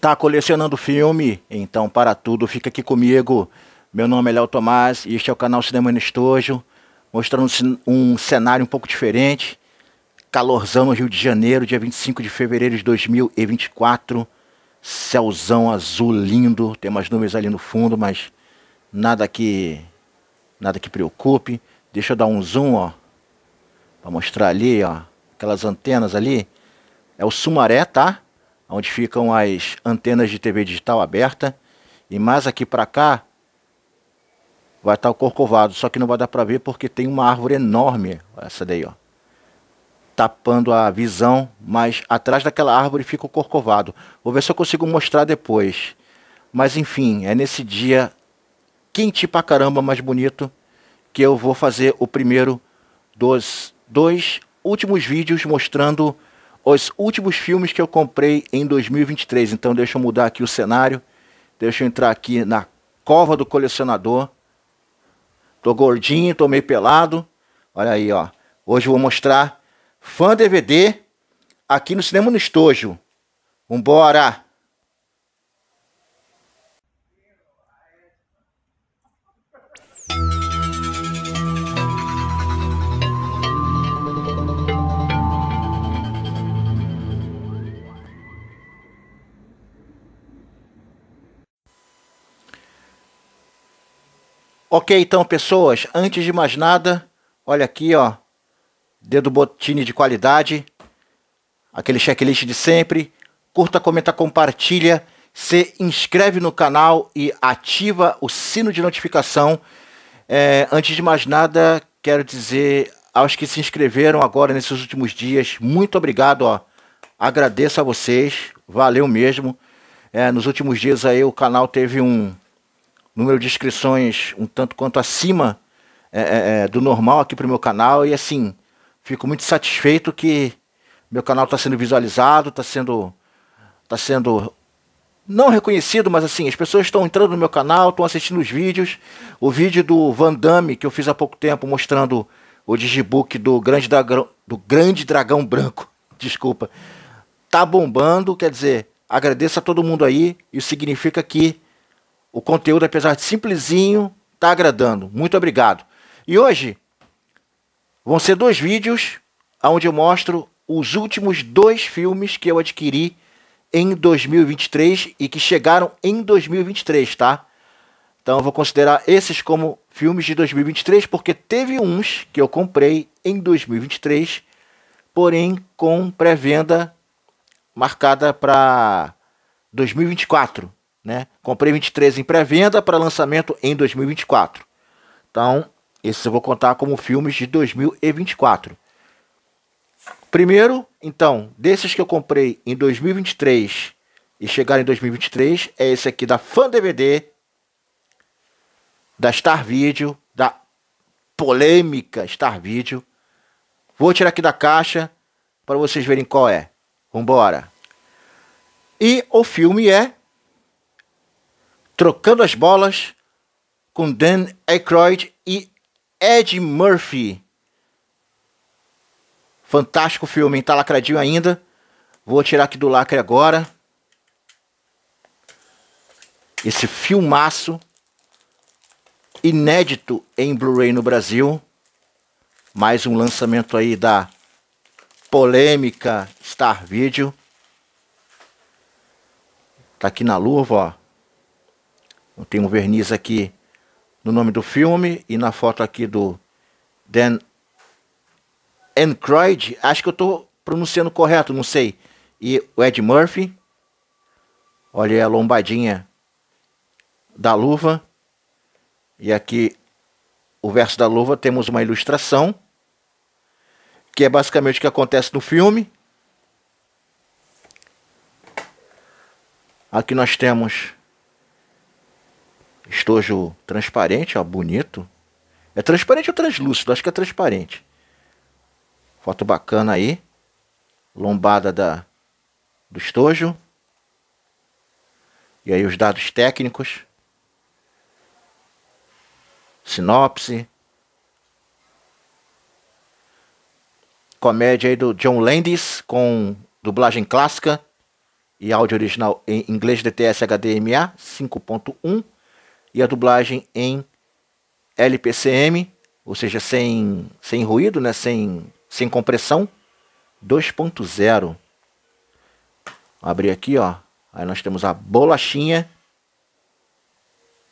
Tá colecionando filme? Então, para tudo, fica aqui comigo. Meu nome é Léo Tomás e este é o canal Cinema no Estojo, mostrando um cenário um pouco diferente. Calorzão no Rio de Janeiro, dia 25 de fevereiro de 2024. Céuzão azul lindo, tem umas nuvens ali no fundo, mas nada que nada que preocupe. Deixa eu dar um zoom, ó, para mostrar ali, ó, aquelas antenas ali. É o Sumaré, tá? onde ficam as antenas de TV digital aberta. E mais aqui para cá vai estar tá o corcovado, só que não vai dar para ver porque tem uma árvore enorme, essa daí, ó. Tapando a visão, mas atrás daquela árvore fica o corcovado. Vou ver se eu consigo mostrar depois. Mas enfim, é nesse dia quente pra caramba, mais bonito, que eu vou fazer o primeiro dos dois últimos vídeos mostrando os últimos filmes que eu comprei em 2023. Então deixa eu mudar aqui o cenário. Deixa eu entrar aqui na cova do colecionador. Tô gordinho, tô meio pelado. Olha aí, ó. Hoje eu vou mostrar fã DVD aqui no Cinema no Estojo. Vambora! Ok, então, pessoas, antes de mais nada, olha aqui, ó, dedo botine de qualidade, aquele checklist de sempre, curta, comenta, compartilha, se inscreve no canal e ativa o sino de notificação. É, antes de mais nada, quero dizer aos que se inscreveram agora nesses últimos dias, muito obrigado, ó. Agradeço a vocês, valeu mesmo. É, nos últimos dias aí o canal teve um, número de inscrições um tanto quanto acima é, é, é do normal aqui para o meu canal. E assim, fico muito satisfeito que meu canal está sendo visualizado, está sendo, tá sendo não reconhecido, mas assim, as pessoas estão entrando no meu canal, estão assistindo os vídeos. O vídeo do Van Damme, que eu fiz há pouco tempo, mostrando o digibook do Grande Dragão, do grande dragão Branco, desculpa, tá bombando, quer dizer, agradeço a todo mundo aí, isso significa que o conteúdo, apesar de simplesinho, está agradando. Muito obrigado. E hoje vão ser dois vídeos onde eu mostro os últimos dois filmes que eu adquiri em 2023 e que chegaram em 2023, tá? Então eu vou considerar esses como filmes de 2023 porque teve uns que eu comprei em 2023, porém com pré-venda marcada para 2024. Né? Comprei 23 em pré-venda para lançamento em 2024. Então, esses eu vou contar como filmes de 2024. Primeiro, então, desses que eu comprei em 2023 e chegaram em 2023, é esse aqui da Fan DVD, da Star Video, da polêmica Star Video. Vou tirar aqui da caixa para vocês verem qual é. Vambora. E o filme é trocando as bolas com Dan Aykroyd e Ed Murphy. Fantástico filme, tá lacradinho ainda. Vou tirar aqui do lacre agora. Esse filmaço inédito em Blu-ray no Brasil. Mais um lançamento aí da polêmica Star Video. Tá aqui na luva, ó. Tem um verniz aqui no nome do filme e na foto aqui do Dan Encroyd. acho que eu estou pronunciando correto, não sei. E o Ed Murphy, olha a lombadinha da luva. E aqui o verso da luva temos uma ilustração que é basicamente o que acontece no filme. Aqui nós temos estojo transparente, ó, bonito. É transparente ou translúcido? Acho que é transparente. Foto bacana aí. Lombada da, do estojo. E aí os dados técnicos. Sinopse. Comédia aí do John Landis com dublagem clássica e áudio original em inglês DTS HDMA 5.1 e a dublagem em LPCM, ou seja, sem, sem ruído, né? sem, sem compressão, 2.0. Abrir aqui, ó. Aí nós temos a bolachinha.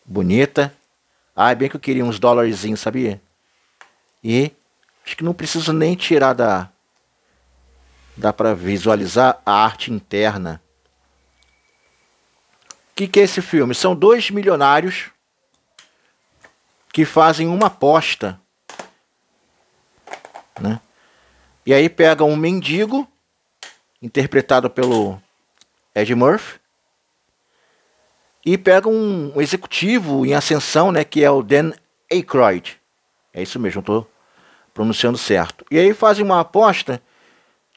Bonita. Ah, é bem que eu queria uns dólares, sabia? E acho que não preciso nem tirar da... Dá para visualizar a arte interna que, que é esse filme? São dois milionários que fazem uma aposta. Né? E aí pegam um mendigo, interpretado pelo Ed Murphy, e pegam um, um executivo em ascensão, né, que é o Dan Aykroyd. É isso mesmo, estou pronunciando certo. E aí fazem uma aposta,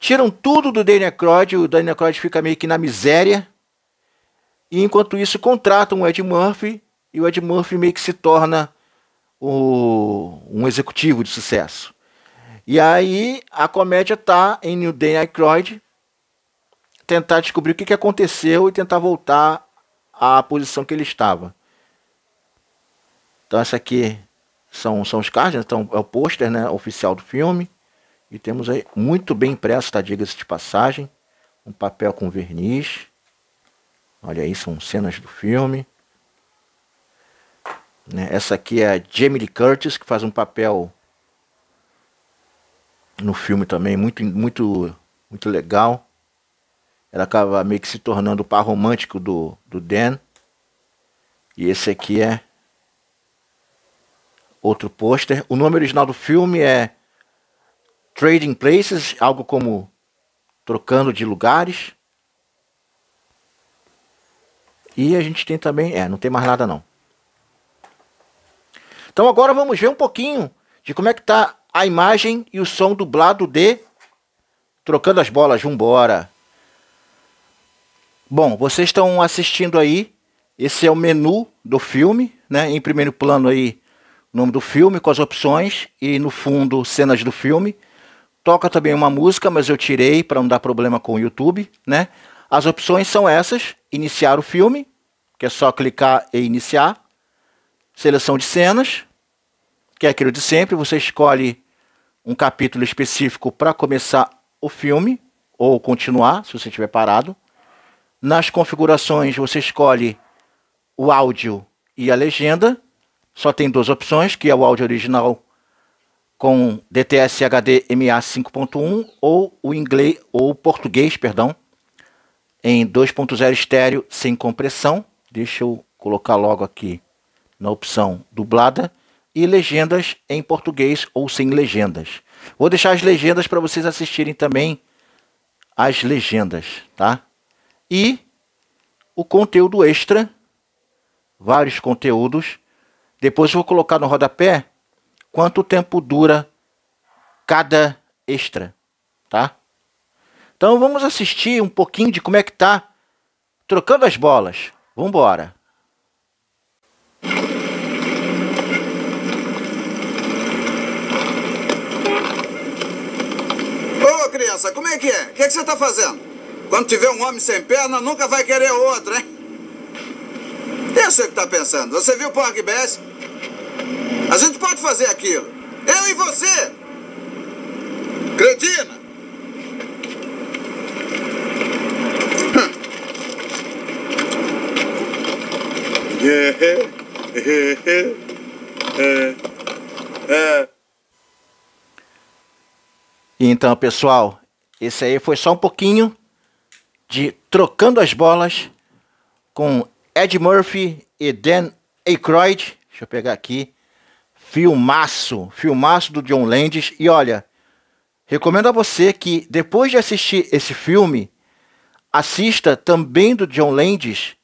tiram tudo do Dan Aykroyd, o Dan Aykroyd fica meio que na miséria, e enquanto isso, contratam o Ed Murphy e o Ed Murphy meio que se torna o, um executivo de sucesso. E aí a comédia tá em New Day Aykroyd tentar descobrir o que, que aconteceu e tentar voltar à posição que ele estava. Então essa aqui são, são os cards, né? então é o pôster né, oficial do filme. E temos aí muito bem impresso, tá? Diga-se de passagem. Um papel com verniz. Olha aí, são cenas do filme. Né? Essa aqui é a Jamie Lee Curtis, que faz um papel no filme também muito, muito, muito legal. Ela acaba meio que se tornando o par romântico do, do Dan. E esse aqui é outro pôster. O nome original do filme é Trading Places, algo como trocando de lugares. E a gente tem também, é, não tem mais nada não. Então agora vamos ver um pouquinho de como é que tá a imagem e o som dublado de Trocando as Bolas, vambora. Bom, vocês estão assistindo aí, esse é o menu do filme, né? Em primeiro plano aí, o nome do filme com as opções e no fundo cenas do filme. Toca também uma música, mas eu tirei para não dar problema com o YouTube, né? As opções são essas: iniciar o filme, que é só clicar e iniciar. Seleção de cenas, que é aquilo de sempre, você escolhe um capítulo específico para começar o filme ou continuar, se você estiver parado. Nas configurações, você escolhe o áudio e a legenda. Só tem duas opções, que é o áudio original com DTS HD MA 5.1 ou o inglês ou o português, perdão, em 2.0 estéreo sem compressão. Deixa eu colocar logo aqui na opção dublada e legendas em português ou sem legendas. Vou deixar as legendas para vocês assistirem também as legendas, tá? E o conteúdo extra, vários conteúdos. Depois vou colocar no rodapé quanto tempo dura cada extra, tá? Então vamos assistir um pouquinho de como é que tá trocando as bolas. Vambora. embora. Ô criança, como é que é? O que, é que você tá fazendo? Quando tiver um homem sem perna, nunca vai querer outro, hein? Eu sei o que tá pensando. Você viu o Porg Bass? A gente pode fazer aquilo. Eu e você! cretina. Então, pessoal, esse aí foi só um pouquinho de Trocando as Bolas com Ed Murphy e Dan Aykroyd. Deixa eu pegar aqui. Filmaço, filmaço do John Landis. E olha, recomendo a você que depois de assistir esse filme, assista também do John Landis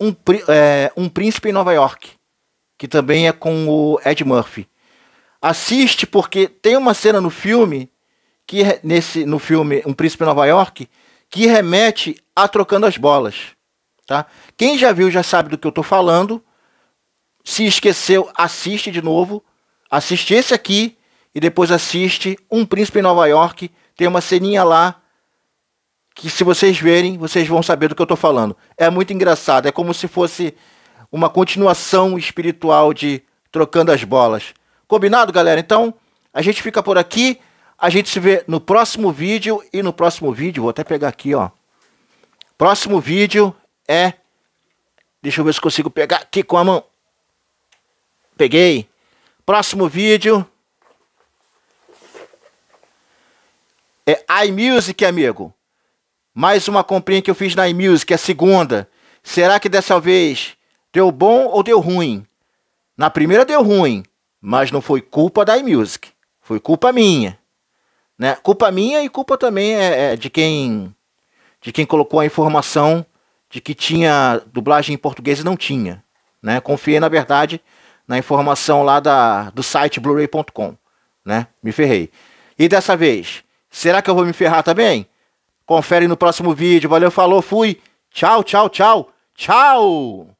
um, é, um Príncipe em Nova York, que também é com o Ed Murphy. Assiste porque tem uma cena no filme que nesse no filme Um Príncipe em Nova York que remete a trocando as bolas, tá? Quem já viu já sabe do que eu estou falando. Se esqueceu, assiste de novo. Assiste esse aqui e depois assiste Um Príncipe em Nova York. Tem uma ceninha lá que se vocês verem, vocês vão saber do que eu estou falando. É muito engraçado, é como se fosse uma continuação espiritual de Trocando as Bolas. Combinado, galera? Então, a gente fica por aqui. A gente se vê no próximo vídeo. E no próximo vídeo, vou até pegar aqui, ó. Próximo vídeo é. Deixa eu ver se consigo pegar aqui com a mão. Peguei. Próximo vídeo. É iMusic, amigo. Mais uma comprinha que eu fiz na iMusic, é a segunda. Será que dessa vez deu bom ou deu ruim? Na primeira deu ruim, mas não foi culpa da iMusic. Foi culpa minha. Né? Culpa minha e culpa também é, é de quem de quem colocou a informação de que tinha dublagem em português e não tinha. Né? Confiei, na verdade, na informação lá da, do site blu-ray.com. Né? Me ferrei. E dessa vez, será que eu vou me ferrar também? Confere no próximo vídeo. Valeu, falou, fui. Tchau, tchau, tchau. Tchau!